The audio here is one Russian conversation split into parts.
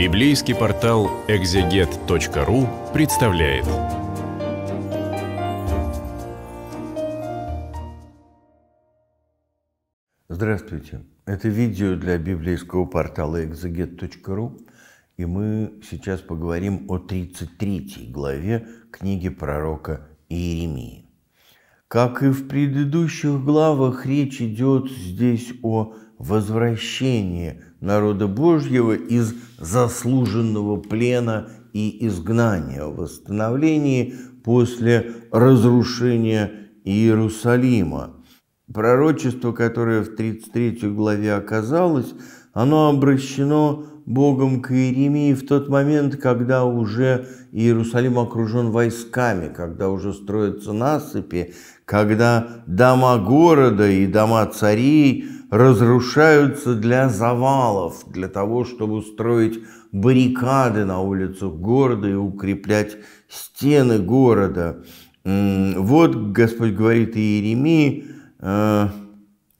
Библейский портал экзегет.ру представляет. Здравствуйте. Это видео для библейского портала экзегет.ру. И мы сейчас поговорим о 33 главе книги пророка Иеремии. Как и в предыдущих главах, речь идет здесь о возвращение народа Божьего из заслуженного плена и изгнания, восстановление после разрушения Иерусалима. Пророчество, которое в 33 главе оказалось, оно обращено Богом к Иеремии в тот момент, когда уже Иерусалим окружен войсками, когда уже строятся насыпи, когда дома города и дома царей – разрушаются для завалов, для того, чтобы устроить баррикады на улицах города и укреплять стены города. Вот Господь говорит Иеремии, э,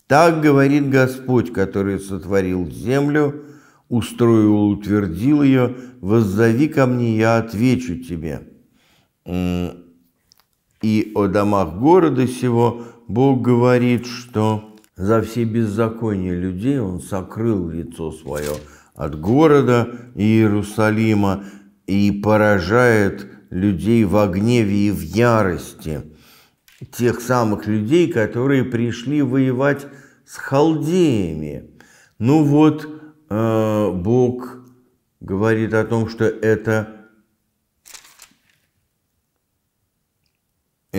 так говорит Господь, который сотворил землю, устроил, утвердил ее, воззови ко мне, я отвечу тебе. И о домах города сего Бог говорит, что за все беззакония людей он сокрыл лицо свое от города Иерусалима и поражает людей в гневе и в ярости. Тех самых людей, которые пришли воевать с халдеями. Ну вот, э, Бог говорит о том, что это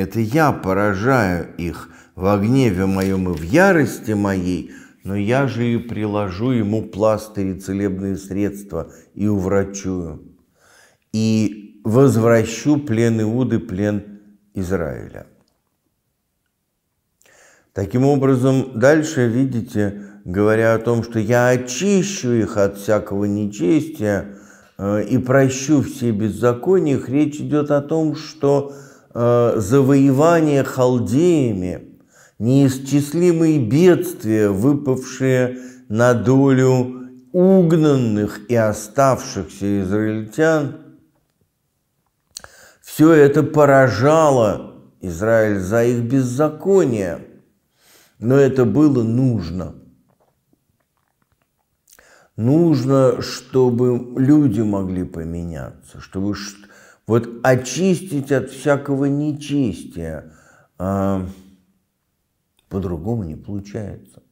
Это я поражаю их в гневе моем и в ярости моей, но я же и приложу ему пластыри, целебные средства и уврачую. И возвращу плен Иуды, плен Израиля. Таким образом, дальше, видите, говоря о том, что я очищу их от всякого нечестия э, и прощу все беззакония, речь идет о том, что Э, завоевание халдеями, неисчислимые бедствия, выпавшие на долю угнанных и оставшихся израильтян, все это поражало Израиль за их беззаконие, но это было нужно – нужно, чтобы люди могли поменяться, чтобы вот очистить от всякого нечестия а, по-другому не получается.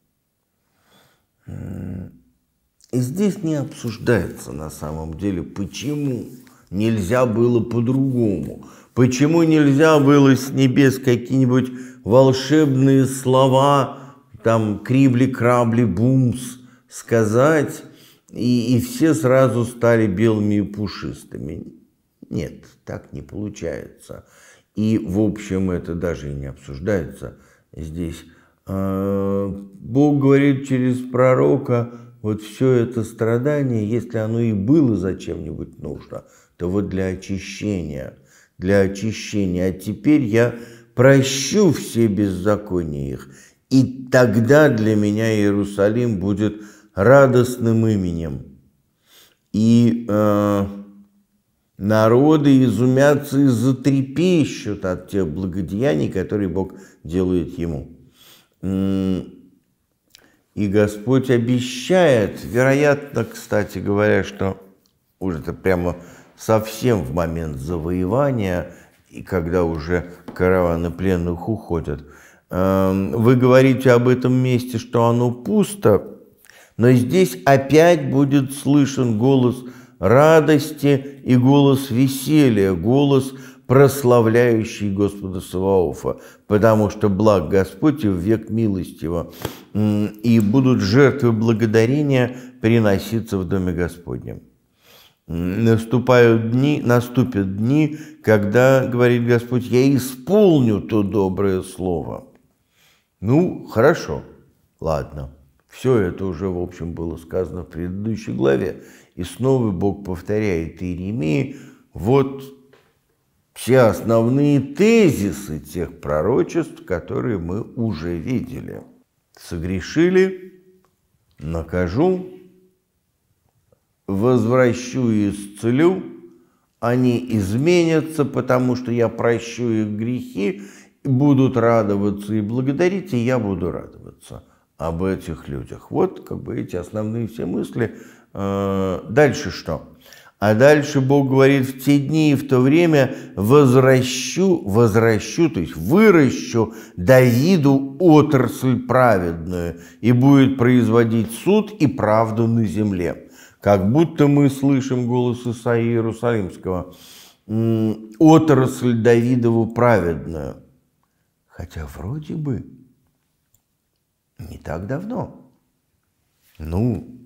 И здесь не обсуждается на самом деле, почему нельзя было по-другому, почему нельзя было с небес какие-нибудь волшебные слова, там крибли-крабли-бумс сказать, и, и все сразу стали белыми и пушистыми. Нет, так не получается. И, в общем, это даже и не обсуждается здесь. А, Бог говорит через пророка, вот все это страдание, если оно и было зачем-нибудь нужно, то вот для очищения, для очищения. А теперь я прощу все беззакония их, и тогда для меня Иерусалим будет радостным именем. И э, Народы изумятся и затрепещут от тех благодеяний, которые Бог делает ему. И Господь обещает, вероятно, кстати говоря, что уже это прямо совсем в момент завоевания, и когда уже караваны пленных уходят, эм, вы говорите об этом месте, что оно пусто, но здесь опять будет слышен голос – радости и голос веселья, голос, прославляющий Господа Саваофа, потому что благ Господь в век милостива, и будут жертвы благодарения приноситься в Доме Господнем. Наступают дни, наступят дни, когда, говорит Господь, я исполню то доброе слово. Ну, хорошо, ладно. Все это уже, в общем, было сказано в предыдущей главе. И снова Бог повторяет Иеремии, вот все основные тезисы тех пророчеств, которые мы уже видели. Согрешили, накажу, возвращу и исцелю, они изменятся, потому что я прощу их грехи, будут радоваться и благодарить, и я буду радоваться об этих людях. Вот как бы эти основные все мысли. Э, дальше что? А дальше Бог говорит, в те дни и в то время возвращу, возвращу, то есть выращу Давиду отрасль праведную, и будет производить суд и правду на земле. Как будто мы слышим голос Исаии Иерусалимского. Отрасль Давидову праведную. Хотя вроде бы не так давно. Ну,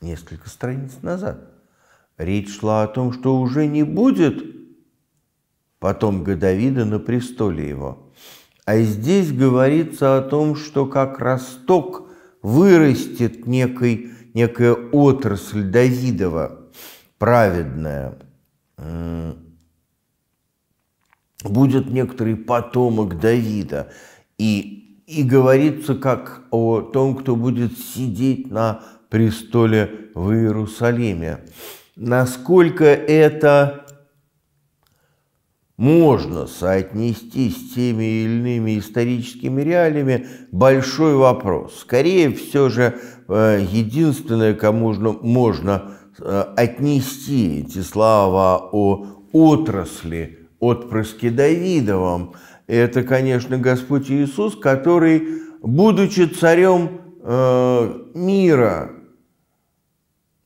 несколько страниц назад. Речь шла о том, что уже не будет потомка Давида на престоле его. А здесь говорится о том, что как росток вырастет некой, некая отрасль Давидова, праведная. Будет некоторый потомок Давида. И и говорится как о том, кто будет сидеть на престоле в Иерусалиме. Насколько это можно соотнести с теми или иными историческими реалиями, большой вопрос. Скорее все же э, единственное, кому можно э, отнести эти слова о отрасли, отпрыске Давидовом – это, конечно, Господь Иисус, который, будучи царем э, мира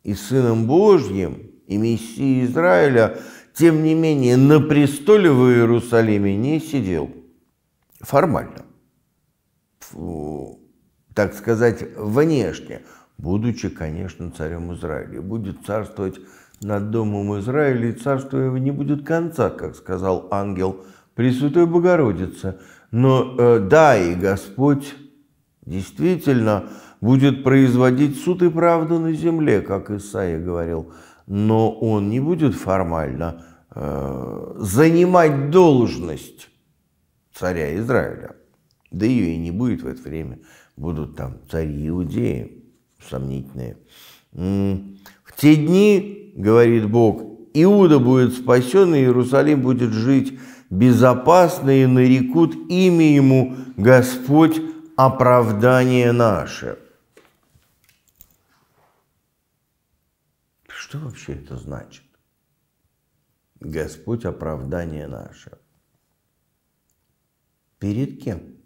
и Сыном Божьим, и Мессией Израиля, тем не менее на престоле в Иерусалиме не сидел. Формально. Фу, так сказать, внешне. Будучи, конечно, царем Израиля. Будет царствовать над домом Израиля, и царство его не будет конца, как сказал ангел Пресвятой Богородице. Но э, да, и Господь действительно будет производить суд и правду на земле, как Исаия говорил, но он не будет формально э, занимать должность царя Израиля. Да ее и не будет в это время. Будут там цари иудеи сомнительные. В те дни, говорит Бог, Иуда будет спасен, и Иерусалим будет жить Безопасные нарекут имя Ему Господь оправдание наше. Что вообще это значит? Господь оправдание наше. Перед кем?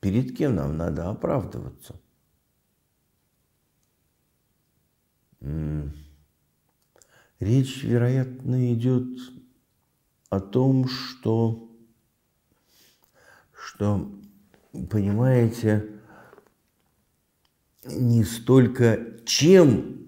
Перед кем нам надо оправдываться? Mm. Речь, вероятно, идет о том, что, что понимаете, не столько чем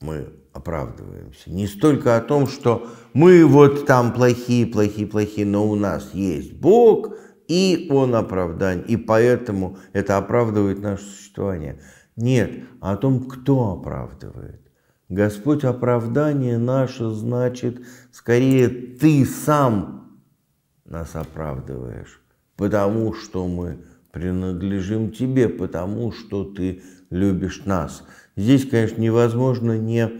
мы оправдываемся, не столько о том, что мы вот там плохие, плохие, плохие, но у нас есть Бог, и Он оправдание, и поэтому это оправдывает наше существование. Нет, а о том, кто оправдывает. Господь, оправдание наше значит, скорее ты сам нас оправдываешь, потому что мы принадлежим тебе, потому что ты любишь нас. Здесь, конечно, невозможно не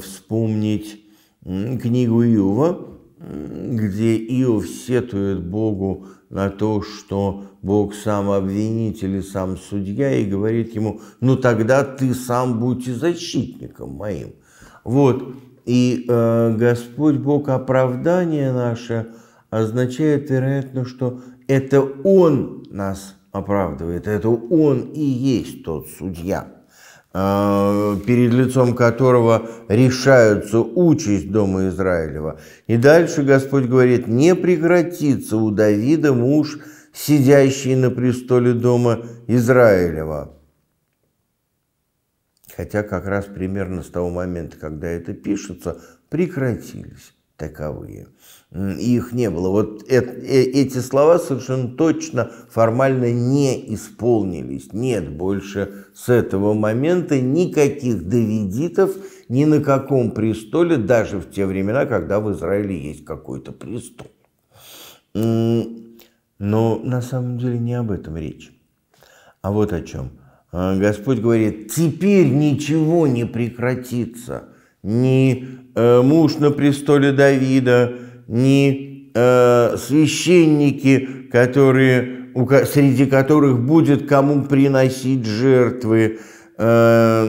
вспомнить книгу Иова, где Иов сетует Богу на то, что Бог сам обвинитель и сам судья, и говорит ему, ну тогда ты сам будь защитником моим. Вот, и э, Господь Бог оправдание наше означает, вероятно, что это Он нас оправдывает, это Он и есть тот судья. Э, перед лицом которого решаются участь дома Израилева. И дальше Господь говорит, не прекратится у Давида муж, сидящий на престоле дома Израилева. Хотя как раз примерно с того момента, когда это пишется, прекратились таковые их не было. Вот э эти слова совершенно точно формально не исполнились. Нет больше с этого момента никаких Давидитов ни на каком престоле, даже в те времена, когда в Израиле есть какой-то престол. Но на самом деле не об этом речь, а вот о чем. А, Господь говорит, теперь ничего не прекратится. Ни э, муж на престоле Давида, не э, священники, которые, среди которых будет кому приносить жертвы э,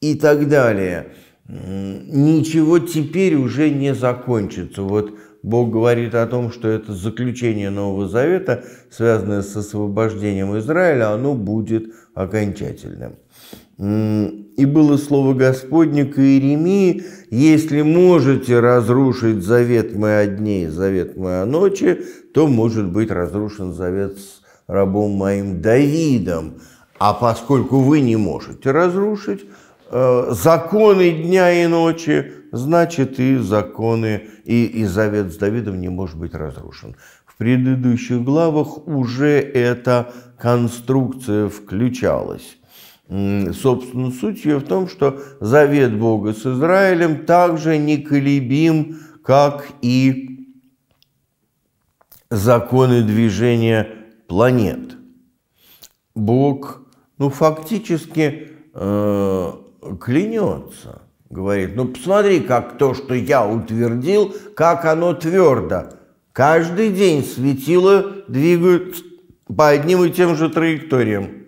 и так далее. Ничего теперь уже не закончится. Вот Бог говорит о том, что это заключение Нового Завета, связанное с освобождением Израиля, оно будет окончательным. И было слово Господне к Иеремии, если можете разрушить завет мы о дне и завет мы о ночи, то может быть разрушен завет с рабом моим Давидом. А поскольку вы не можете разрушить э, законы дня и ночи, значит и законы, и, и завет с Давидом не может быть разрушен. В предыдущих главах уже эта конструкция включалась собственно, суть ее в том, что завет Бога с Израилем также не колебим, как и законы движения планет. Бог, ну, фактически э, клянется, говорит, ну, посмотри, как то, что я утвердил, как оно твердо. Каждый день светило двигают по одним и тем же траекториям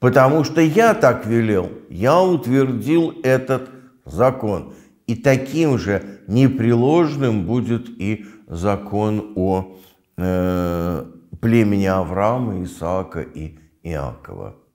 потому что я так велел, я утвердил этот закон. И таким же непреложным будет и закон о э, племени Авраама, Исаака и Иакова.